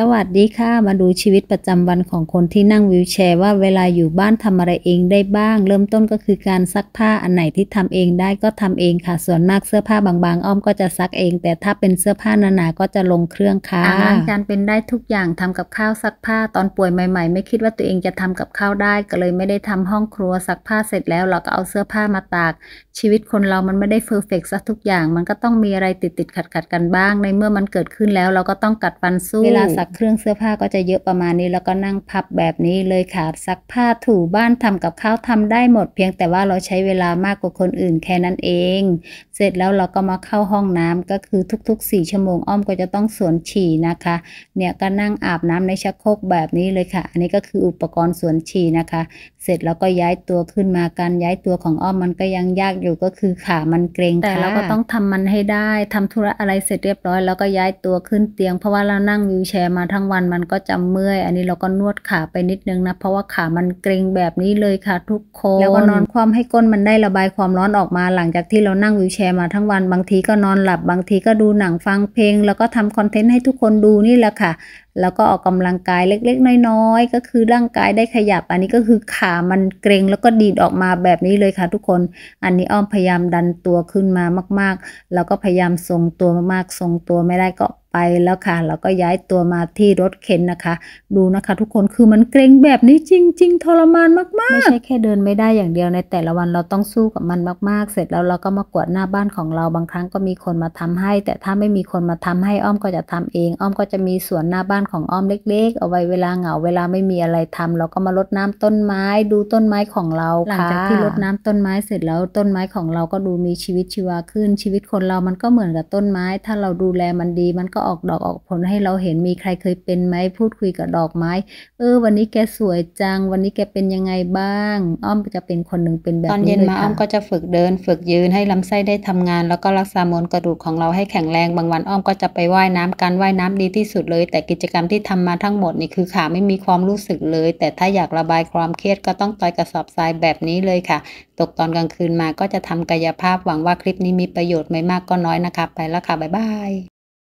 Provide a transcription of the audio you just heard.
สวัสดีค่ะมาดูชีวิตประจำวันของคนที่นั่งวิวแชร์ว่าเวลาอยู่บ้านทำอะไรเองได้บ้าง เริ่มต้นก็คือการซักผ้าอันไหนที่ทำเองได้ก็ทำเองค่ะ ส่วนมากเสื้อผ้าบาง ๆ อ้อมก็จะซักเอง แต่ถ้าเป็นเสื้อผ้าหนาๆก็จะลงเครื่องค่ะอาหารการเป็นได้ทุกอย่างทำกับข้าวซักผ้าตอนป่วยใหม่ ๆ ไม่คิดว่าตัวเองจะทำกับข้าวได้ ก็เลยไม่ได้ทำห้องครัวซักผ้าเสร็จแล้วเราก็เอาเสื้อผ้ามาตากชีวิตคนเรามันไม่ได้เฟอร์เฟกซะทุกอย่างมันก็ต้องมีอะไรติดๆขัดๆกันบ้าง ในเมื่อมันเกิดขึ้นแล้ว เราก็ต้องกัดฟันสู้ซัเครื่องเสื้อผ้าก็จะเยอะประมาณนี้ แล้วก็นั่งพับแบบนี้เลยค่ะซักผ้าถูบ้านทำกับข้าวทำได้หมดเพียงแต่ว่าเราใช้เวลามากกว่าคนอื่นแค่นั้นเอง เสร็จแล้วเราก็มาเข้าห้องน้ำก็คือทุกๆ4ชั่วโมงอ้อมก็จะต้องสวนฉี่นะคะ เนี่ยก็นั่งอาบน้ำในชักโครกแบบนี้เลยค่ะ อันนี้ก็คืออุปกรณ์สวนฉี่นะคะ เสร็จแล้วก็ย้ายตัวขึ้นมาการย้ายตัวของอ้อมมันก็ยังยากอยู่ก็คือขามันเกรงแต่เราก็ต้องทำมันให้ได้ ทำธุระอะไรเสร็จเรียบร้อยแล้วก็ย้ายตัวขึ้นเตียงเพราะว่าเรานั่งวิวแชร์มาทั้งวันมันก็จะเมื่อยอันนี้เราก็นวดขาไปนิดนึงนะเพราะว่าขามันเกร็งแบบนี้เลยค่ะ ทุกคน แล้วก็นอนคว่ำให้ก้นมันได้ระบายความร้อนออกมาหลังจากที่เรานั่งวิวแชร์มาทั้งวันบางทีก็นอนหลับบางทีก็ดูหนังฟังเพลง แล้วก็ทำคอนเทนต์ให้ทุกคนดูนี่แหละค่ะ แล้วก็ออกกำลังกายเล็กๆน้อยๆก็คือร่างกายได้ขยับอันนี้ก็คือขามันเกรงแล้วก็ดีดออกมาแบบนี้เลยค่ะ ทุกคนอันนี้อ้อมพยายามดันตัวขึ้นมามากๆแล้วก็พยายามทรงตัวมากๆทรงตัวไม่ได้ก็ไปแล้วค่ะแล้วก็ย้ายตัวมาที่รถเข็นนะคะ ดูนะคะทุกคนคือมันเกรงแบบนี้จริง ๆทรมานมาก ๆ ไม่ใช่แค่เดินไม่ได้อย่างเดียวในแต่ละวันเราต้องสู้กับมันมากๆ เสร็จแล้วเราก็มากวดหน้าบ้านของเราบางครั้งก็มีคนมาทำให้ แต่ถ้าไม่มีคนมาทำให้อ้อมก็จะทำเองอ้อมก็จะมีสวนหน้าบ้านของอ้อมเล็กๆเอาไว้เวลาเหงาเวลาไม่มีอะไรทำ เราก็มาลดน้ำต้นไม้ ดูต้นไม้ของเราหลังจากที่ลดน้ำต้นไม้เสร็จแล้วต้นไม้ของเราก็ดูมีชีวิตชีวาขึ้น ชีวิตคนเรามันก็เหมือนกับต้นไม้ ถ้าเราดูแลมันดีมันก็ออกดอกออกผลให้เราเห็นมีใครเคยเป็นไหมพูดคุยกับดอกไม้เออวันนี้แกสวยจัง วันนี้แกเป็นยังไงบ้าง อ้อมจะเป็นคนหนึ่งเป็นแบบนี้ตอนเย็นมาอ้อมก็จะฝึกเดิน ฝึกยืนให้ลำไส้ได้ทำงาน แล้วก็รักษามวลกระดูกของเราให้แข็งแรง บางวันอ้อมก็จะไปว่ายน้ำการว่ายน้ำดีที่สุดเลย แต่กิจกรรมที่ทำมาทั้งหมดนี่คือขาไม่มีความรู้สึกเลย แต่ถ้าอยากระบายความเครียดก็ต้องต่อยกระสอบทรายแบบนี้เลยค่ะ ตกตอนกลางคืนมาก็จะทำกายภาพหวังว่าคลิปนี้มีประโยชน์ไม่มากก็น้อยนะคะไปแล้วค่ะบ๊ายบาย